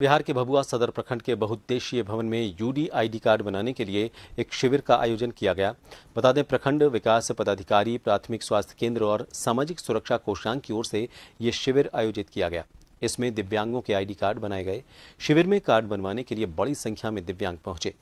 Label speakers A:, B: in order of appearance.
A: बिहार के भभुआ सदर प्रखंड के बहुद्देशीय भवन में डी कार्ड बनाने के लिए एक शिविर का आयोजन किया गया बता दें प्रखंड विकास पदाधिकारी प्राथमिक स्वास्थ्य केंद्र और सामाजिक सुरक्षा कोषांग की ओर से ये शिविर आयोजित किया गया इसमें दिव्यांगों के आईडी कार्ड बनाए गए शिविर में कार्ड बनवाने के लिए बड़ी संख्या में दिव्यांग पहुंचे